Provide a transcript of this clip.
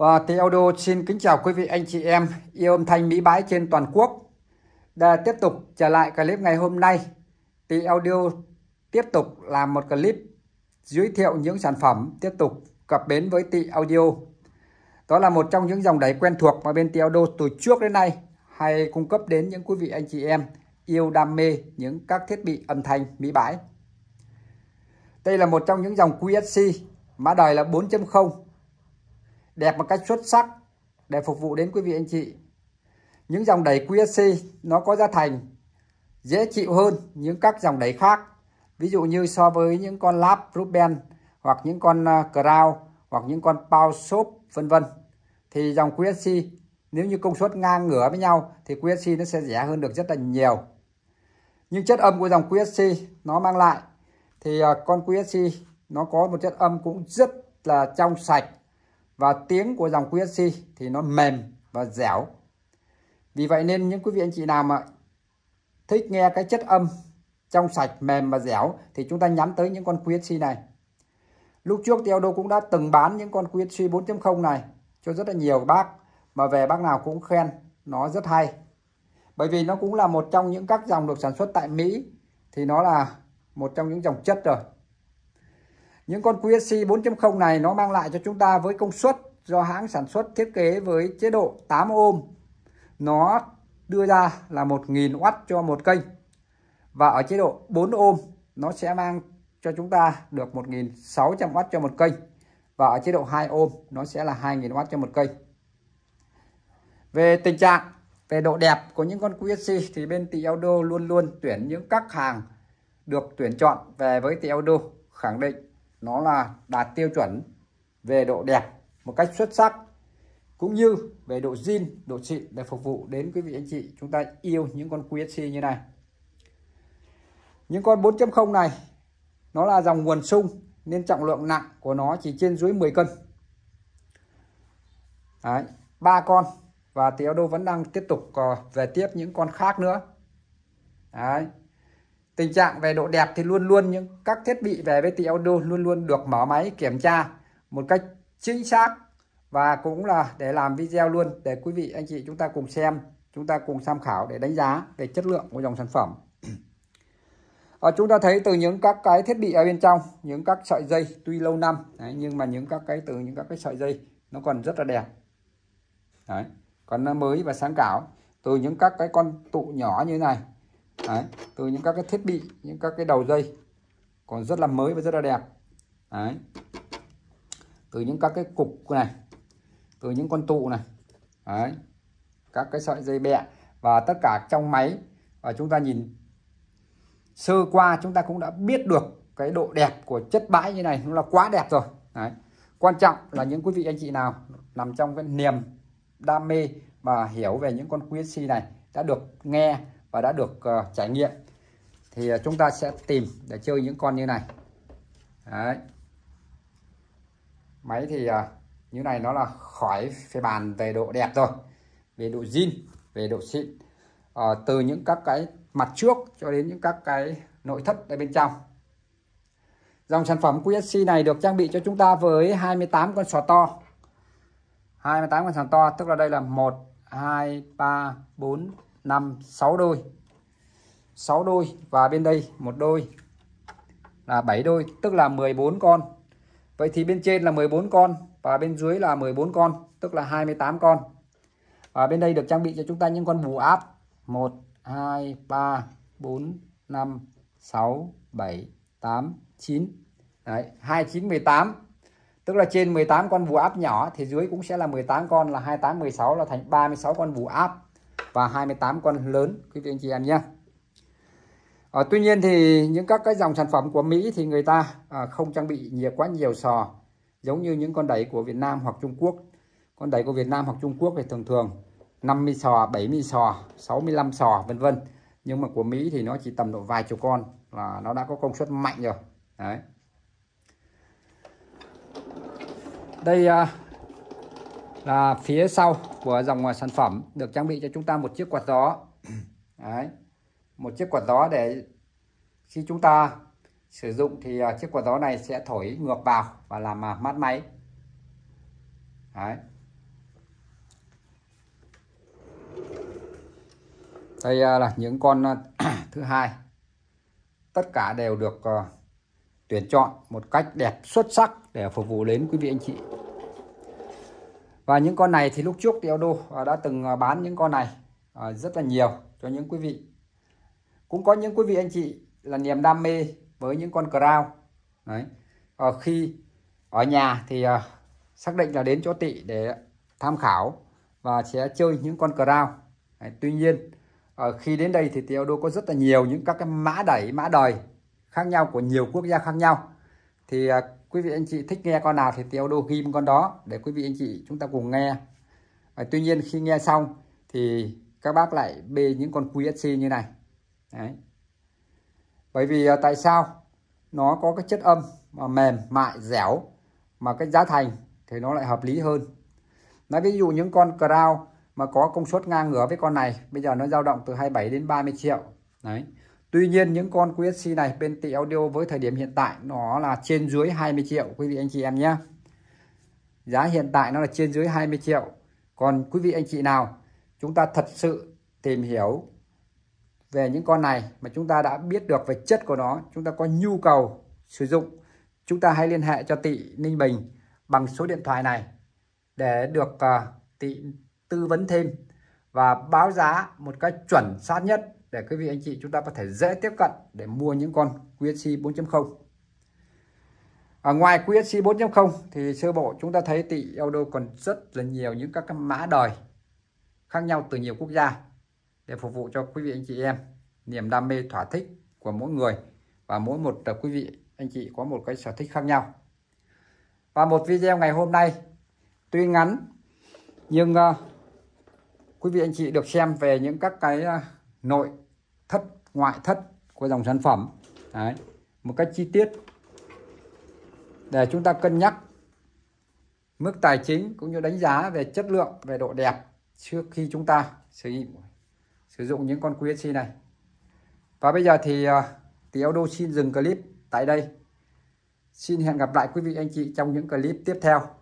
Và ờ, Audio xin kính chào quý vị anh chị em yêu âm thanh Mỹ Bãi trên toàn quốc. Để tiếp tục trở lại clip ngày hôm nay, thì Audio tiếp tục làm một clip giới thiệu những sản phẩm tiếp tục cập bến với Tị Audio. Đó là một trong những dòng đáy quen thuộc mà bên Tị Audio từ trước đến nay hay cung cấp đến những quý vị anh chị em yêu đam mê những các thiết bị âm thanh Mỹ Bãi. Đây là một trong những dòng QSC, mã đời là 4.0 đẹp một cách xuất sắc để phục vụ đến quý vị anh chị. Những dòng đẩy QSC nó có giá thành dễ chịu hơn những các dòng đẩy khác. Ví dụ như so với những con Lab Ruben hoặc những con à, Crown hoặc những con Power Shop vân vân thì dòng QSC nếu như công suất ngang ngửa với nhau thì QSC nó sẽ rẻ hơn được rất là nhiều. Nhưng chất âm của dòng QSC nó mang lại thì à, con QSC nó có một chất âm cũng rất là trong sạch và tiếng của dòng QSC thì nó mềm và dẻo vì vậy nên những quý vị anh chị nào mà thích nghe cái chất âm trong sạch mềm và dẻo thì chúng ta nhắm tới những con QSC này lúc trước thì đô cũng đã từng bán những con QSC 4.0 này cho rất là nhiều bác mà về bác nào cũng khen nó rất hay bởi vì nó cũng là một trong những các dòng được sản xuất tại Mỹ thì nó là một trong những dòng chất rồi những con QSC 4.0 này nó mang lại cho chúng ta với công suất do hãng sản xuất thiết kế với chế độ 8 ohm nó đưa ra là 1000W cho một kênh và ở chế độ 4 ohm nó sẽ mang cho chúng ta được 1600W cho một kênh và ở chế độ 2 ohm nó sẽ là 2000W cho một kênh về tình trạng về độ đẹp của những con QSC thì bên tỷ Audio luôn luôn tuyển những các hàng được tuyển chọn về với tỷ Audio khẳng định nó là đạt tiêu chuẩn về độ đẹp một cách xuất sắc cũng như về độ zin, độ xịn để phục vụ đến quý vị anh chị chúng ta yêu những con QSC như này. Những con 4.0 này nó là dòng nguồn sung nên trọng lượng nặng của nó chỉ trên dưới 10 cân. Đấy, 3 con và Tiểu Đô vẫn đang tiếp tục ờ, về tiếp những con khác nữa. Đấy, Tình trạng về độ đẹp thì luôn luôn những các thiết bị về với audio luôn luôn được mở máy kiểm tra một cách chính xác và cũng là để làm video luôn để quý vị anh chị chúng ta cùng xem chúng ta cùng tham khảo để đánh giá về chất lượng của dòng sản phẩm ở ờ, chúng ta thấy từ những các cái thiết bị ở bên trong những các sợi dây tuy lâu năm đấy, nhưng mà những các cái từ những các cái sợi dây nó còn rất là đẹp đấy còn nó mới và sáng cảo từ những các cái con tụ nhỏ như thế này Đấy, từ những các cái thiết bị những các cái đầu dây còn rất là mới và rất là đẹp Đấy. từ những các cái cục này từ những con tụ này Đấy. các cái sợi dây bẹ và tất cả trong máy và chúng ta nhìn sơ qua chúng ta cũng đã biết được cái độ đẹp của chất bãi như này nó là quá đẹp rồi Đấy. quan trọng là những quý vị anh chị nào nằm trong cái niềm đam mê và hiểu về những con si này đã được nghe và đã được uh, trải nghiệm thì uh, chúng ta sẽ tìm để chơi những con như này Đấy. máy thì uh, như này nó là khỏi phải bàn về độ đẹp rồi về độ zin về độ xịn à, từ những các cái mặt trước cho đến những các cái nội thất ở bên trong dòng sản phẩm QSC này được trang bị cho chúng ta với 28 con sò to 28 con sò to tức là đây là 1 2 3 4 5 6 đôi 6 đôi và bên đây một đôi là 7 đôi tức là 14 con Vậy thì bên trên là 14 con và bên dưới là 14 con tức là 28 con và bên đây được trang bị cho chúng ta những con bù áp 1 2 3 4 5 6 7 8 9 Đấy, 29 18 tức là trên 18 con bù áp nhỏ thì dưới cũng sẽ là 18 con là 28 16 là thành 36 con bù áp và 28 con lớn quý vị anh chị em nhé à, tuy nhiên thì những các cái dòng sản phẩm của Mỹ thì người ta à, không trang bị nhiều quá nhiều sò giống như những con đẩy của Việt Nam hoặc Trung Quốc con đẩy của Việt Nam hoặc Trung Quốc thì thường thường 50 sò 70 sò 65 sò vân vân nhưng mà của Mỹ thì nó chỉ tầm độ vài chục con là nó đã có công suất mạnh rồi đấy đây à, là phía sau của dòng à, sản phẩm được trang bị cho chúng ta một chiếc quạt gió Đấy. một chiếc quạt gió để khi chúng ta sử dụng thì à, chiếc quạt gió này sẽ thổi ngược vào và làm à, mát máy Đấy. đây là những con thứ hai tất cả đều được tuyển chọn một cách đẹp xuất sắc để phục vụ đến quý vị anh chị và những con này thì lúc trước thì Eldo à, đã từng à, bán những con này à, rất là nhiều cho những quý vị cũng có những quý vị anh chị là niềm đam mê với những con crown đấy ở khi ở nhà thì xác định là đến chỗ tị để tham khảo và sẽ chơi những con crown đấy, tuy nhiên ở khi đến đây thì Eldo có rất là nhiều những các cái mã đẩy mã đời khác nhau của nhiều quốc gia khác nhau thì quý vị anh chị thích nghe con nào thì tiêu đô ghim con đó để quý vị anh chị chúng ta cùng nghe và tuy nhiên khi nghe xong thì các bác lại bê những con QSC như này Đấy. bởi vì à, tại sao nó có cái chất âm mà mềm mại dẻo mà cái giá thành thì nó lại hợp lý hơn nói ví dụ những con crown mà có công suất ngang ngửa với con này bây giờ nó dao động từ 27 đến 30 triệu đấy Tuy nhiên những con QSC này bên tỷ audio với thời điểm hiện tại nó là trên dưới 20 triệu quý vị anh chị em nhé. Giá hiện tại nó là trên dưới 20 triệu. Còn quý vị anh chị nào chúng ta thật sự tìm hiểu về những con này mà chúng ta đã biết được về chất của nó, chúng ta có nhu cầu sử dụng, chúng ta hãy liên hệ cho Tị Ninh Bình bằng số điện thoại này để được uh, tư vấn thêm và báo giá một cách chuẩn xác nhất để quý vị anh chị chúng ta có thể dễ tiếp cận để mua những con QSC 4.0 ở ngoài QSC 4.0 thì sơ bộ chúng ta thấy tỷ Euro còn rất là nhiều những các mã đời khác nhau từ nhiều quốc gia để phục vụ cho quý vị anh chị em niềm đam mê thỏa thích của mỗi người và mỗi một quý vị anh chị có một cái sở thích khác nhau và một video ngày hôm nay tuy ngắn nhưng ờ, quý vị anh chị được xem về những các cái à, nội thất ngoại thất của dòng sản phẩm Đấy. một cách chi tiết để chúng ta cân nhắc mức tài chính cũng như đánh giá về chất lượng về độ đẹp trước khi chúng ta sử dụng sử dụng những con QSC này và bây giờ thì à, Tỷ Audio xin dừng clip tại đây. Xin hẹn gặp lại quý vị anh chị trong những clip tiếp theo.